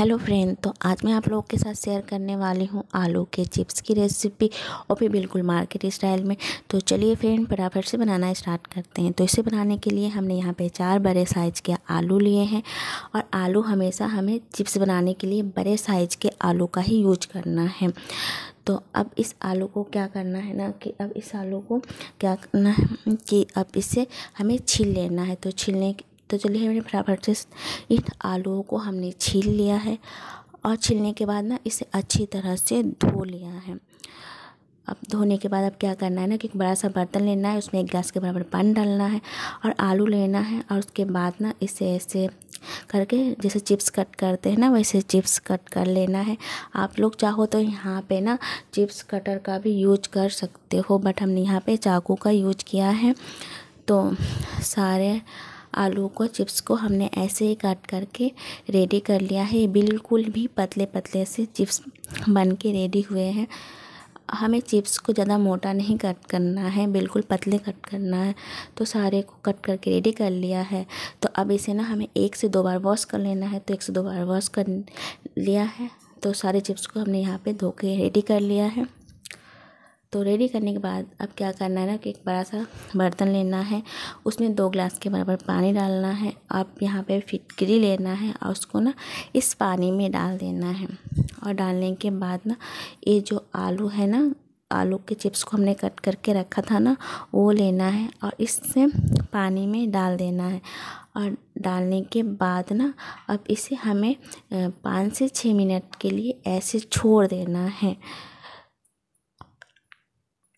hello friend तो आज मैं आप लोगों के साथ शेयर करने वाली हूँ आलू के चिप्स की रेसिपी और भी बिल्कुल मार्केट स्टाइल में तो चलिए फ्रेंड फटाफट से बनाना स्टार्ट करते हैं तो इसे बनाने के लिए हमने यहाँ पे चार बड़े साइज़ के आलू लिए हैं और आलू हमेशा हमें चिप्स बनाने के लिए बड़े साइज़ के आलू का ही यूज करना है तो अब इस आलू को क्या करना है ना कि अब इस आलू को क्या करना है कि अब इसे हमें छील लेना है तो छीलने तो चलिए मैंने फटाफट से इन आलूओं को हमने छील लिया है और छीलने के बाद ना इसे अच्छी तरह से धो लिया है अब धोने के बाद अब क्या करना है ना कि एक बड़ा सा बर्तन लेना है उसमें एक गिलास के बराबर पानी डालना है और आलू लेना है और उसके बाद ना इसे ऐसे करके जैसे चिप्स कट करते हैं ना वैसे चिप्स कट कर लेना है आप लोग चाहो तो यहाँ पे ना चिप्स कटर का भी यूज कर सकते हो बट हमने यहाँ पे चाकू का यूज किया है तो सारे आलू को चिप्स को हमने ऐसे ही काट करके रेडी कर लिया है बिल्कुल भी पतले पतले से चिप्स बन के रेडी हुए हैं हमें चिप्स को ज़्यादा मोटा नहीं कट करना है बिल्कुल पतले कट करना है तो सारे को कट करके रेडी कर लिया है तो अब इसे ना हमें एक से दो बार वॉश कर लेना है तो एक से दो बार वॉश कर लिया है तो सारे चिप्स को हमने यहाँ पे धो के रेडी कर लिया है तो रेडी करने के बाद अब क्या करना है ना कि एक बड़ा सा बर्तन लेना है उसमें दो ग्लास के बराबर पानी डालना है आप यहाँ पे फिटकरी लेना है और उसको ना इस पानी में डाल देना है और डालने के बाद ना ये जो आलू है ना आलू के चिप्स को हमने कट करके रखा था ना वो लेना है और इससे पानी में डाल देना है और डालने के बाद ना अब इसे हमें पाँच से छः मिनट के लिए ऐसे छोड़ देना है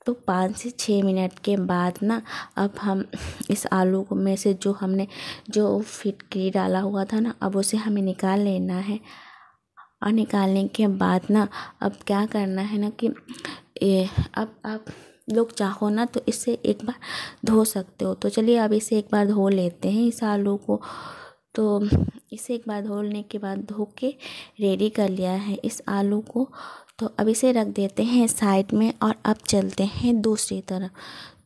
तो पाँच से छः मिनट के बाद ना अब हम इस आलू को में से जो हमने जो फिटकरी डाला हुआ था ना अब उसे हमें निकाल लेना है और निकालने के बाद ना अब क्या करना है ना कि ए, अब आप लोग चाहो ना तो इसे एक बार धो सकते हो तो चलिए अब इसे एक बार धो लेते हैं इस आलू को तो इसे एक बार धोने के बाद धो के रेडी कर लिया है इस आलू को तो अब इसे रख देते हैं साइड में और अब चलते हैं दूसरी तरफ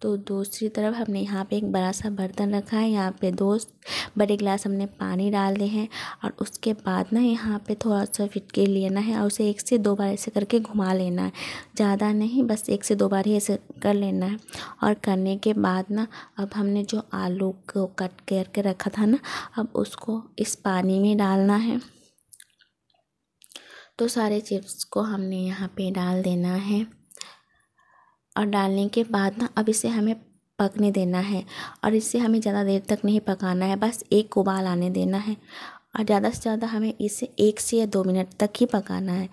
तो दूसरी तरफ हमने यहाँ पे एक बड़ा सा बर्तन रखा है यहाँ पे दो बड़े गिलास हमने पानी डाल दिए हैं और उसके बाद ना यहाँ पे थोड़ा सा फिटके लेना है और उसे एक से दो बार ऐसे करके घुमा लेना है ज़्यादा नहीं बस एक से दो बार ही ऐसे कर लेना है और करने के बाद ना अब हमने जो आलू को कट करके रखा था ना अब उसको इस पानी में डालना है तो सारे चिप्स को हमने यहाँ पे डाल देना है और डालने के बाद ना अब इसे हमें पकने देना है और इसे हमें ज़्यादा देर तक नहीं पकाना है बस एक उबाल आने देना है और ज़्यादा से ज़्यादा हमें इसे एक से या दो मिनट तक ही पकाना है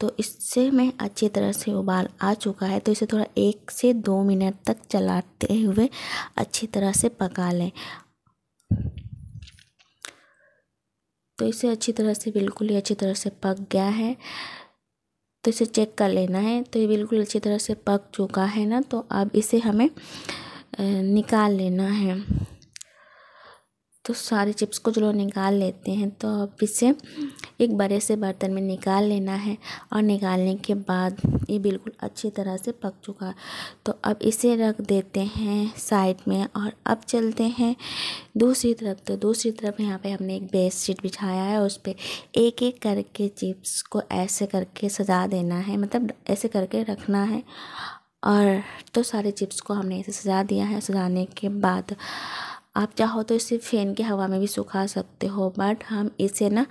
तो इससे मैं अच्छी तरह से उबाल आ चुका है तो इसे थोड़ा एक से दो मिनट तक चलाते हुए अच्छी तरह से पका लें तो इसे अच्छी तरह से बिल्कुल ही अच्छी तरह से पक गया है तो इसे चेक कर लेना है तो ये बिल्कुल अच्छी तरह से पक चुका है ना तो अब इसे हमें निकाल लेना है तो सारे चिप्स को चलो निकाल लेते हैं तो अब इसे एक बड़े से बर्तन में निकाल लेना है और निकालने के बाद ये बिल्कुल अच्छी तरह से पक चुका तो अब इसे रख देते हैं साइड में और अब चलते हैं दूसरी तरफ तो दूसरी तरफ यहाँ पे हमने एक बेस शीट बिछाया है उस पर एक एक करके चिप्स को ऐसे करके सजा देना है मतलब ऐसे करके रखना है और तो सारे चिप्स को हमने ऐसे सजा दिया है सजाने के बाद आप चाहो तो इसे फैन की हवा में भी सुखा सकते हो बट हम इसे ना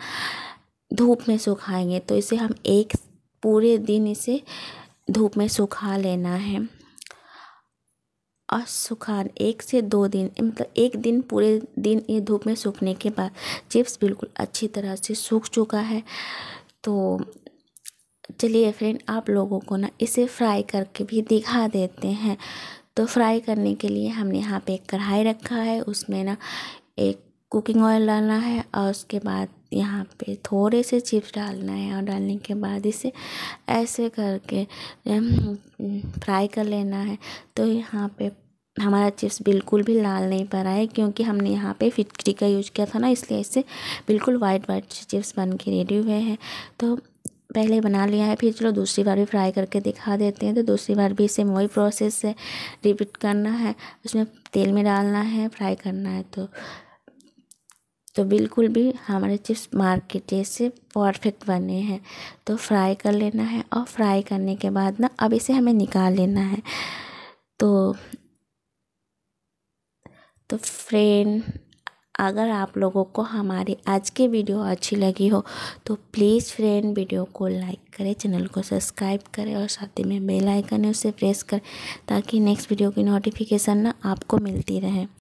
धूप में सुखाएंगे तो इसे हम एक पूरे दिन इसे धूप में सुखा लेना है और सुखा एक से दो दिन मतलब एक दिन पूरे दिन ये धूप में सूखने के बाद चिप्स बिल्कुल अच्छी तरह से सूख चुका है तो चलिए फ्रेंड आप लोगों को ना इसे फ्राई करके भी दिखा देते हैं तो फ्राई करने के लिए हमने यहाँ पे एक कढ़ाई रखा है उसमें ना एक कुकिंग ऑयल डालना है और उसके बाद यहाँ पे थोड़े से चिप्स डालना है और डालने के बाद इसे ऐसे करके फ्राई कर लेना है तो यहाँ पे हमारा चिप्स बिल्कुल भी लाल नहीं रहा है क्योंकि हमने यहाँ पे फिटकरी का यूज किया था ना इसलिए इससे बिल्कुल वाइट वाइट चिप्स बन के रेडी हुए हैं तो पहले बना लिया है फिर चलो दूसरी बार भी फ्राई करके दिखा देते हैं तो दूसरी बार भी सेम वही प्रोसेस है रिपीट करना है उसमें तेल में डालना है फ्राई करना है तो तो बिल्कुल भी हमारे चिप्स मार्केट जैसे परफेक्ट बने हैं तो फ्राई कर लेना है और फ्राई करने के बाद ना अब इसे हमें निकाल लेना है तो तो फ्रेंड अगर आप लोगों को हमारी आज की वीडियो अच्छी लगी हो तो प्लीज़ फ्रेंड वीडियो को लाइक करें चैनल को सब्सक्राइब करें और साथ ही में बेल आइकन है उसे प्रेस करें ताकि नेक्स्ट वीडियो की नोटिफिकेशन ना आपको मिलती रहे